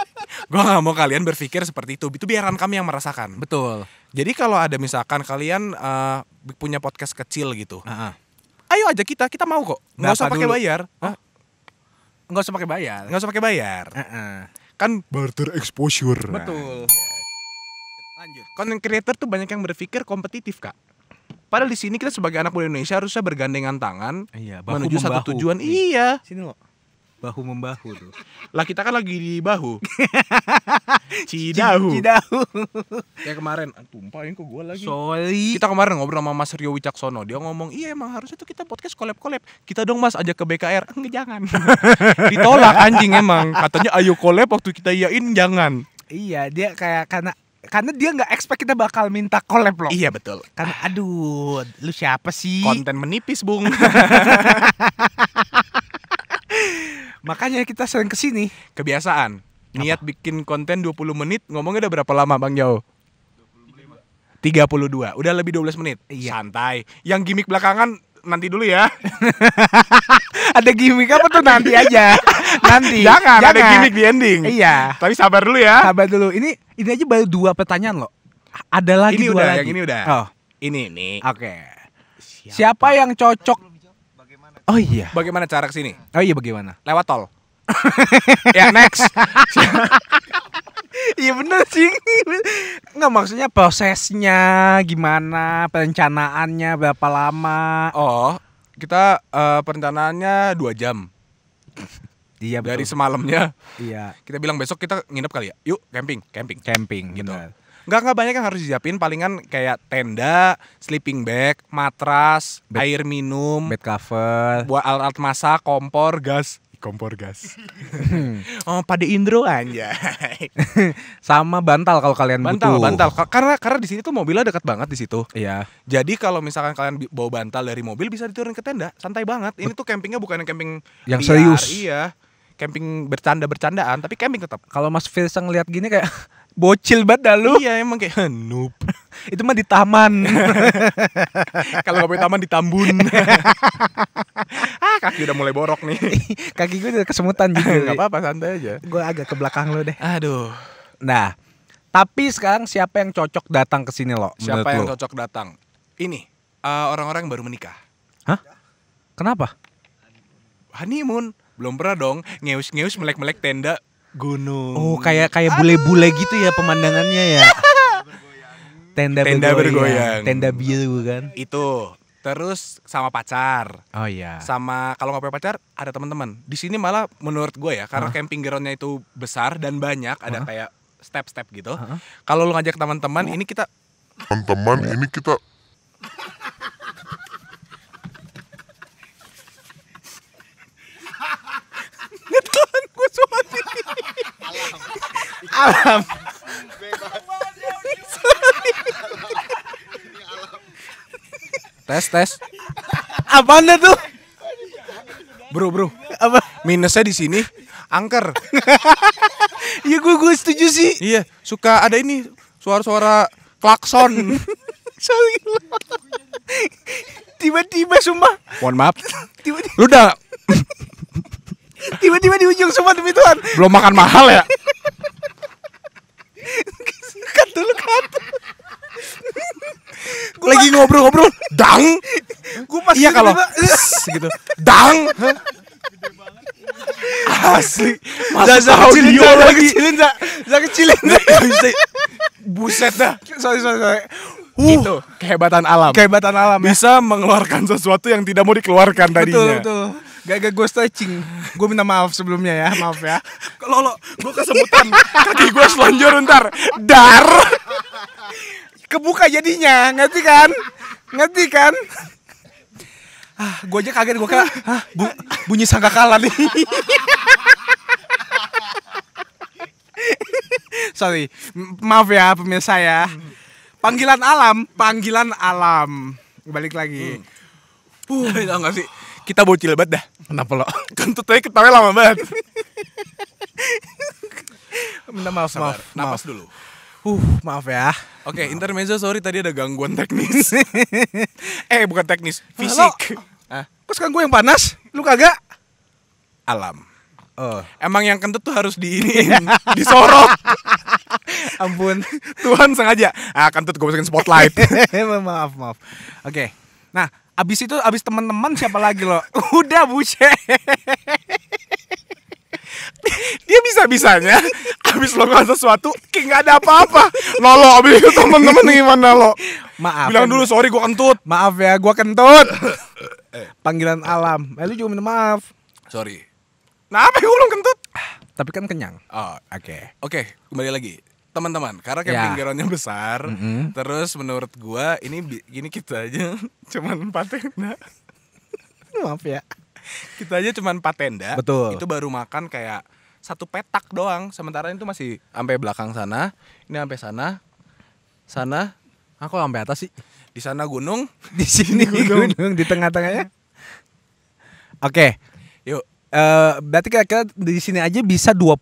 gue nggak mau kalian berpikir seperti itu itu biaran kami yang merasakan betul jadi kalau ada misalkan kalian uh, punya podcast kecil gitu uh -huh. ayo aja kita kita mau kok nggak usah pakai bayar nggak usah pakai bayar nggak usah pakai bayar uh -uh. kan barter exposure betul nah. lanjut content creator tuh banyak yang berpikir kompetitif kak Padahal di sini kita sebagai anak muda Indonesia harusnya bergandengan tangan iya, bahu menuju membahu. satu tujuan. Iya. Sini lo. Bahu membahu tuh. Lah kita kan lagi di bahu. Cidahu. Cidahu. Kayak kemarin ah, tumpahin ke gua lagi. Sorry. Kita kemarin ngobrol sama Mas Rio Wicaksono, dia ngomong, "Iya emang harusnya tuh kita podcast collab-collab. Kita dong Mas ajak ke BKR." Enggak jangan. Ditolak anjing emang. Katanya ayo collab waktu kita iyain jangan. Iya, dia kayak karena karena dia nggak expect kita bakal minta collab loh. Iya betul. Karena aduh, lu siapa sih? Konten menipis, Bung. Makanya kita sering kesini. Kebiasaan. Niat Apa? bikin konten 20 menit, ngomongnya udah berapa lama Bang Jauh? 25. 32. Udah lebih 12 menit. Iya. Santai. Yang gimmick belakangan nanti dulu ya. ada gimmick apa tuh nanti aja. nanti. Jangan, Jangan, ada gimmick di ending. Iya. Tapi sabar dulu ya. Sabar dulu. Ini ini aja baru dua pertanyaan loh. Ada lagi ini dua udah, lagi. Yang ini udah. Oh. Ini ini. Oke. Siapa? Siapa yang cocok? Oh iya. Bagaimana cara ke sini? Oh iya bagaimana? Lewat tol. ya next. Iya bener sih. Enggak maksudnya prosesnya gimana, perencanaannya berapa lama. Oh, kita uh, perencanaannya dua jam. Iya betul. Dari semalamnya. Iya. Kita bilang besok kita nginep kali ya. Yuk camping, camping. Camping gitu. Bener. Enggak enggak banyak yang harus disiapin, palingan kayak tenda, sleeping bag, matras, bed, air minum, bed cover, buat alat, alat masak, kompor, gas kompor gas. oh, pada Indro aja. Sama bantal kalau kalian bantal, butuh. Bantal, bantal. Karena karena di sini tuh mobilnya dekat banget di situ. Iya. Jadi kalau misalkan kalian bawa bantal dari mobil bisa diturunin ke tenda, santai banget. Ini tuh campingnya bukan yang camping yang liar, serius. Iya. Camping bercanda-bercandaan, tapi camping tetap. Kalau Mas Firsa lihat gini kayak bocil banget dah lu. Iya emang kayak noob. itu mah di taman. Kalau nggak di taman di Tambun. ah kaki udah mulai borok nih. kaki gue udah kesemutan juga. Gak apa-apa santai aja. Gue agak ke belakang lo deh. Aduh. Nah, tapi sekarang siapa yang cocok datang ke sini lo? Siapa yang lo? cocok datang? Ini eh, orang-orang yang baru menikah. Hah? Kenapa? Honeymoon belum pernah dong ngeus ngeus melek melek tenda gunung. Oh, kayak kayak bule-bule gitu ya pemandangannya ya. Tenda bergoyang. Tenda bergoyang. Tenda biru kan. Itu. Terus sama pacar. Oh iya. Sama kalau nggak punya pacar ada teman-teman. Di sini malah menurut gue ya karena huh? camping groundnya itu besar dan banyak ada huh? kayak step-step gitu. Huh? Kalau lu ngajak teman-teman ini kita teman-teman ini kita alam. tes tes. Apa anda tuh? Bro, bro. Apa? Minusnya di sini angker. Iya gue gue setuju sih. Iya, suka ada ini suara-suara klakson. Tiba-tiba sumpah. Mohon maaf. Tiba-tiba. Lu udah Tiba-tiba di ujung semua demi Tuhan. Belum makan mahal ya? Kat dulu kat Gua lagi ngobrol-ngobrol, dang. Gue pas iya kalau gitu. Dang. Asli. Masa Zaza dia lagi lagi. kecilin, Zaza kecilin. Buset dah. Sorry, sorry, sorry. Uh, itu kehebatan alam. Kehebatan alam. Ya. Bisa ya? mengeluarkan sesuatu yang tidak mau dikeluarkan tadinya. Betul, betul. Gak gak gue stretching. Gue minta maaf sebelumnya ya, maaf ya. Kalau lo, gue kesemutan. Kaki gue selonjor ntar. Dar. Kebuka jadinya, ngerti kan? Ngerti kan? Ah, gue aja kaget gue kira, ah, bu, bunyi kalah nih. Sorry, maaf ya pemirsa ya. Panggilan alam, panggilan alam. Balik lagi. Hmm. Uh, tau gak sih? kita bocil banget dah. Kenapa lo? Kentut aja ketawa lama banget. Minta maaf, Sabar, maaf, napas maaf. dulu. Uh, maaf ya. Oke, okay, intermezzo sorry tadi ada gangguan teknis. eh, bukan teknis, fisik. Ah, kok sekarang gue yang panas? Lu kagak? Alam. Oh. Emang yang kentut tuh harus di ini disorot. Ampun, Tuhan sengaja. Ah, kentut gue masukin spotlight. maaf, maaf. Oke. Okay. Nah, abis itu abis teman-teman siapa lagi lo udah buset dia bisa bisanya abis lo ngasih sesuatu kayak nggak ada apa-apa lo lo abis itu teman-teman gimana lo maaf bilang dulu sorry gue kentut maaf ya gue kentut eh. panggilan alam eh, lu juga minta maaf sorry nah apa gue belum kentut tapi kan kenyang oh oke okay. oke okay, kembali lagi teman-teman karena camping ya. groundnya besar mm -hmm. terus menurut gua ini gini kita aja cuman empat tenda maaf ya kita aja cuman empat tenda betul itu baru makan kayak satu petak doang sementara itu masih sampai belakang sana ini sampai sana sana aku sampai atas sih di sana gunung di sini gunung, gunung di tengah-tengahnya oke okay. yuk uh, berarti kira-kira di sini aja bisa 20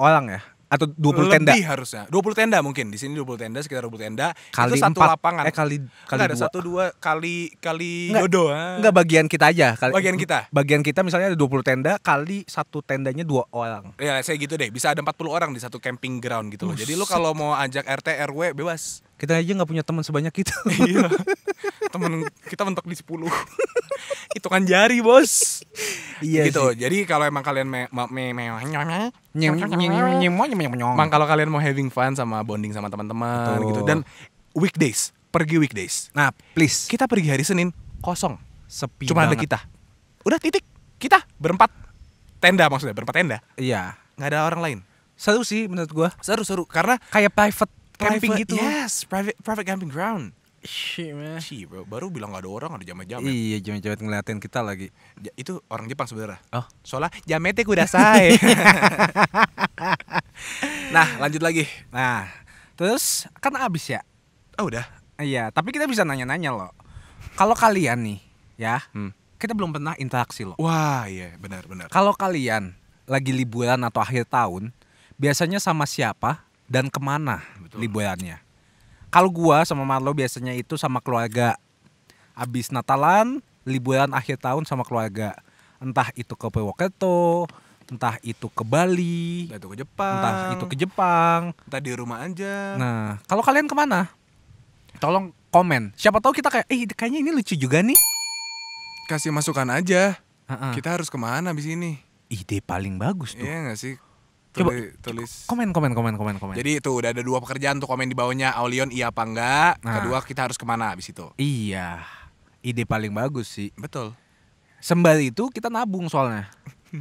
orang ya atau 20 lebih tenda? Lebih harusnya. 20 tenda mungkin. Di sini 20 tenda, sekitar 20 tenda. Kali itu satu 4, lapangan. Eh kali kali Enggak, ada dua. satu dua kali kali Enggak, yodo. Ah. Enggak bagian kita aja. Kali, bagian kita. Bagian kita misalnya ada 20 tenda kali satu tendanya dua orang. Ya, saya gitu deh. Bisa ada 40 orang di satu camping ground gitu loh. Uh, Jadi lu kalau mau ajak RT RW bebas kita aja nggak punya teman sebanyak itu iya teman kita mentok di 10 hitungan jari bos iya gitu sih. jadi kalau emang kalian me me me kalau kalian mau having fun sama bonding sama teman-teman gitu dan weekdays pergi weekdays nah please kita pergi hari Senin kosong sepi cuma banget. ada kita udah titik kita berempat tenda maksudnya berempat tenda iya nggak ada orang lain seru sih menurut gua seru seru karena kayak private camping gitu. Yes, private private camping ground. Shit, man. Shit, bro. Baru bilang gak ada orang, ada jamet-jamet. Ya. Iya, jamet-jamet ngeliatin kita lagi. Ja, itu orang Jepang sebenarnya. Oh. Soalnya jametnya kuda saya. nah, lanjut lagi. Nah, terus kan abis ya? Oh, udah. Iya, tapi kita bisa nanya-nanya loh. Kalau kalian nih, ya, hmm. kita belum pernah interaksi loh. Wah, iya, benar-benar. Kalau kalian lagi liburan atau akhir tahun, biasanya sama siapa dan kemana Betul. liburannya. Kalau gua sama Marlo biasanya itu sama keluarga. Abis Natalan, liburan akhir tahun sama keluarga. Entah itu ke Purwokerto, entah itu ke Bali, entah itu ke Jepang, entah itu ke Jepang, entah di rumah aja. Nah, kalau kalian kemana? Tolong komen. Siapa tahu kita kayak, eh kayaknya ini lucu juga nih. Kasih masukan aja. Uh -uh. Kita harus kemana abis ini? Ide paling bagus tuh. Iya gak sih? Coba tulis komen komen komen komen komen. Jadi itu udah ada dua pekerjaan tuh komen di bawahnya Aulion iya apa enggak. Nah. Kedua kita harus kemana abis itu. Iya, ide paling bagus sih. Betul. Sembari itu kita nabung soalnya.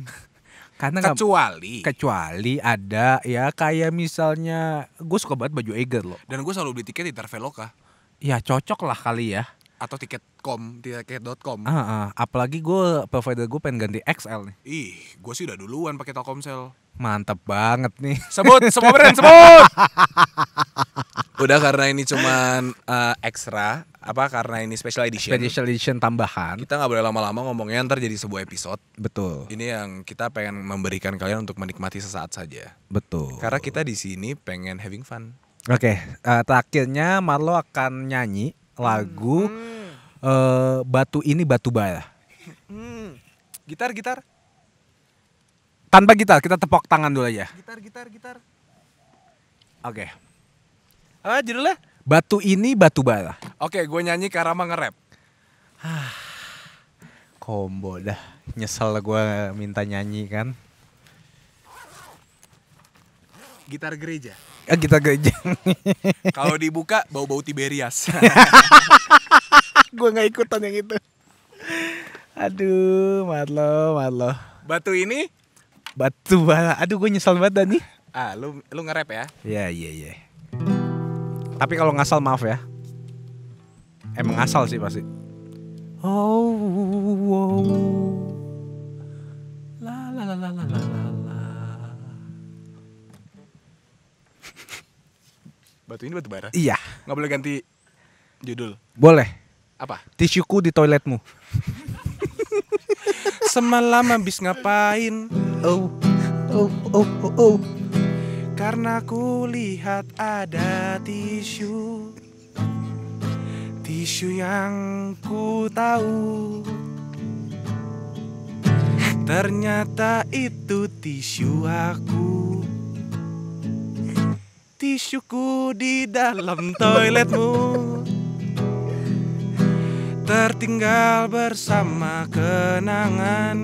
Karena kecuali gak, kecuali ada ya kayak misalnya gue suka banget baju Eger loh. Dan gue selalu beli tiket di Traveloka. Ya cocok lah kali ya. Atau tiket com, tiket.com. Uh, uh. Apalagi gue provider gue pengen ganti XL nih. Ih, gue sih udah duluan pakai Telkomsel. Mantap banget nih. Sebut semua brand sebut. Udah karena ini cuman uh, eh, extra apa karena ini special edition. Special edition tambahan. Kita nggak boleh lama-lama ngomongnya ntar jadi sebuah episode. Betul. Ini yang kita pengen memberikan kalian untuk menikmati sesaat saja. Betul. Karena kita di sini pengen having fun. Oke, okay, uh, eh, terakhirnya Marlo akan nyanyi lagu hmm. uh, Batu ini Batu Bala. Hmm. Gitar gitar. Tanpa gitar, kita tepok tangan dulu aja. Gitar, gitar, gitar. Oke. Okay. Ah, judulnya? Batu ini batu bara. Oke, okay, gue nyanyi Karama nge-rap. Kombo ah. dah. Nyesel gue minta nyanyi kan. Gitar gereja. Ah, gitar gereja. Kalau dibuka bau-bau Tiberias. gue gak ikutan yang itu. Aduh, malo malo. Batu ini Batu bara. Aduh gue nyesel banget nih. Ah, lu lu nge-rap ya? Iya, iya, iya. Tapi kalau ngasal maaf ya. Emang ngasal sih pasti. Oh, wow. La la la la la la. Batu ini batu bara? Iya. Nggak boleh ganti judul? Boleh. Apa? Tisuku di toiletmu. Semalam habis ngapain? oh oh oh oh oh karena ku lihat ada tisu Tisu yang ku tahu Ternyata itu tisu aku Tisuku di dalam toiletmu Tertinggal bersama kenangan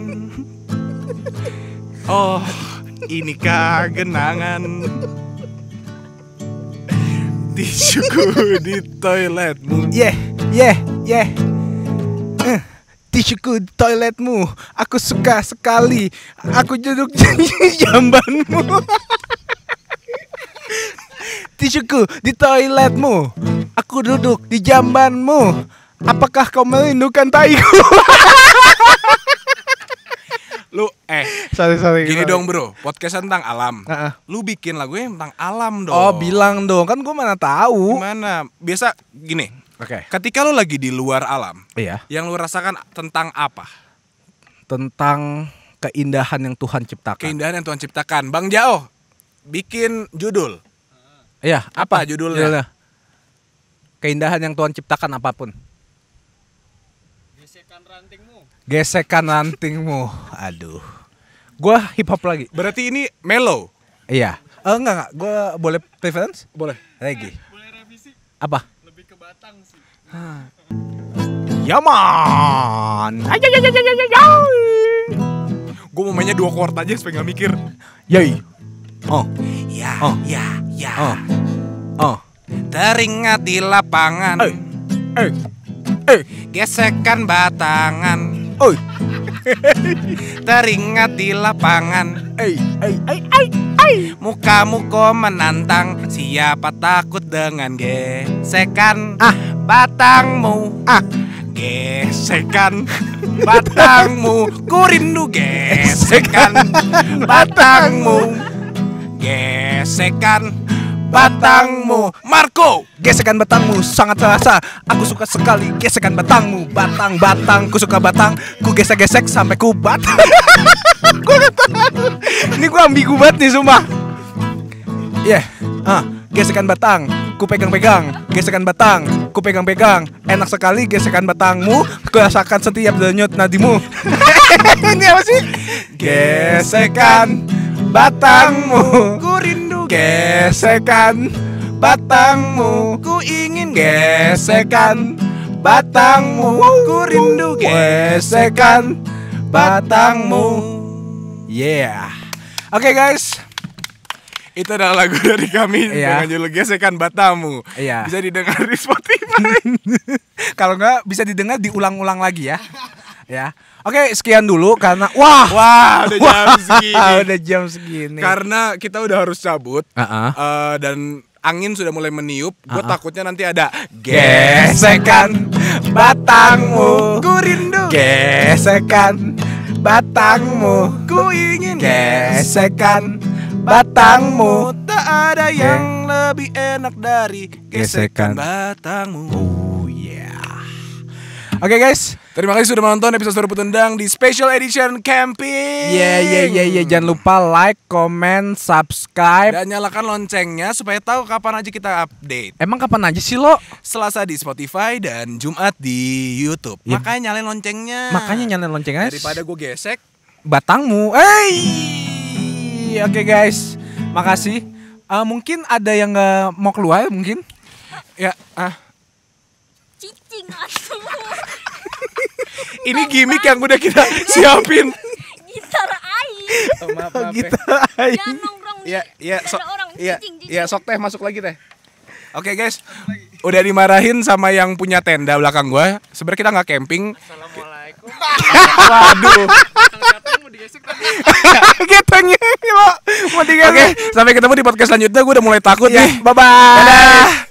Oh, inikah genangan tisuku di toiletmu? Yeah, yeah, yeah. Uh, eh, tisuku di toiletmu, aku suka sekali. Aku duduk di jambanmu. tisuku di toiletmu, aku duduk di jambanmu. Apakah kau merindukan taiku? eh sorry sorry gini sorry. dong bro podcast tentang alam uh -uh. lu bikin lagunya tentang alam dong oh bilang dong kan gue mana tahu gimana biasa gini oke okay. ketika lu lagi di luar alam iya yang lu rasakan tentang apa tentang keindahan yang Tuhan ciptakan keindahan yang Tuhan ciptakan bang Jao bikin judul iya apa, apa judulnya? judulnya keindahan yang Tuhan ciptakan apapun gesekan rantingmu gesekan rantingmu aduh Gue hip hop lagi. Berarti ini mellow. Iya. Eh uh, enggak enggak, gue boleh preference? Boleh. Reggae. Eh, boleh revisi? Apa? Lebih ke Batang sih. Ah. Yaman. Ayo ayo ayo ayo ayo. Gue mau mainnya dua chord aja supaya nggak mikir. Yai. Oh. Ya. Oh. Ya. Ya. Oh. Oh. Teringat di lapangan. Eh. Eh. Eh. Gesekan batangan. Oh. Teringat di lapangan ay, ay, ay, ay, ay. Mukamu kok menantang Siapa takut dengan gesekan ah. Batangmu ah. Gesekan Batangmu Ku rindu gesekan Batangmu Gesekan batangmu Marco Gesekan batangmu sangat terasa Aku suka sekali gesekan batangmu Batang, batang, ku suka batang Ku gesek-gesek sampai ku bat Ini ku ambigu banget nih sumpah Iya, yeah. ah, gesekan batang Ku pegang-pegang, gesekan batang Ku pegang-pegang, enak sekali gesekan batangmu Ku rasakan setiap denyut nadimu Ini apa sih? Gesekan batangmu Ku rindu gesekan batangmu Ku ingin gesekan batangmu Ku rindu gesekan batangmu Yeah Oke okay, guys itu adalah lagu dari kami iya. dengan judul gesekan batamu. Iya. Bisa didengar di Spotify. Kalau nggak bisa didengar diulang-ulang lagi ya ya. Oke, sekian dulu karena wah, wah udah jam segini. udah jam segini. Karena kita udah harus cabut. Uh -uh. Uh, dan angin sudah mulai meniup. Gue uh -uh. takutnya nanti ada gesekan batangmu. Ku rindu gesekan batangmu. Ku ingin gesekan batangmu. Oh, tak ada yang lebih enak dari gesekan, gesekan. batangmu. Uh. Oke okay, guys, terima kasih sudah menonton episode Suara Tendang di special edition camping. Iya yeah, iya yeah, iya yeah, yeah. jangan lupa like, comment, subscribe dan nyalakan loncengnya supaya tahu kapan aja kita update. Emang kapan aja sih lo? Selasa di Spotify dan Jumat di YouTube. Yeah. Makanya nyalain loncengnya. Makanya nyalain loncengnya. Daripada gue gesek batangmu. Hey. Oke okay, guys, makasih. Uh, mungkin ada yang nggak eh, mau keluar mungkin? Ya, ah. Cicing ini gimmick yang udah kita siapin gitar air oh, maaf, eh. gitar air jangan ya ya sok ya ya sok teh masuk lagi teh Oke okay, guys, udah dimarahin sama yang punya tenda belakang gua. Sebenarnya kita nggak camping. Assalamualaikum. Waduh. Kita nih, mau Oke, sampai ketemu di podcast selanjutnya. Gue udah mulai takut yeah. nih. Bye bye. Dadah.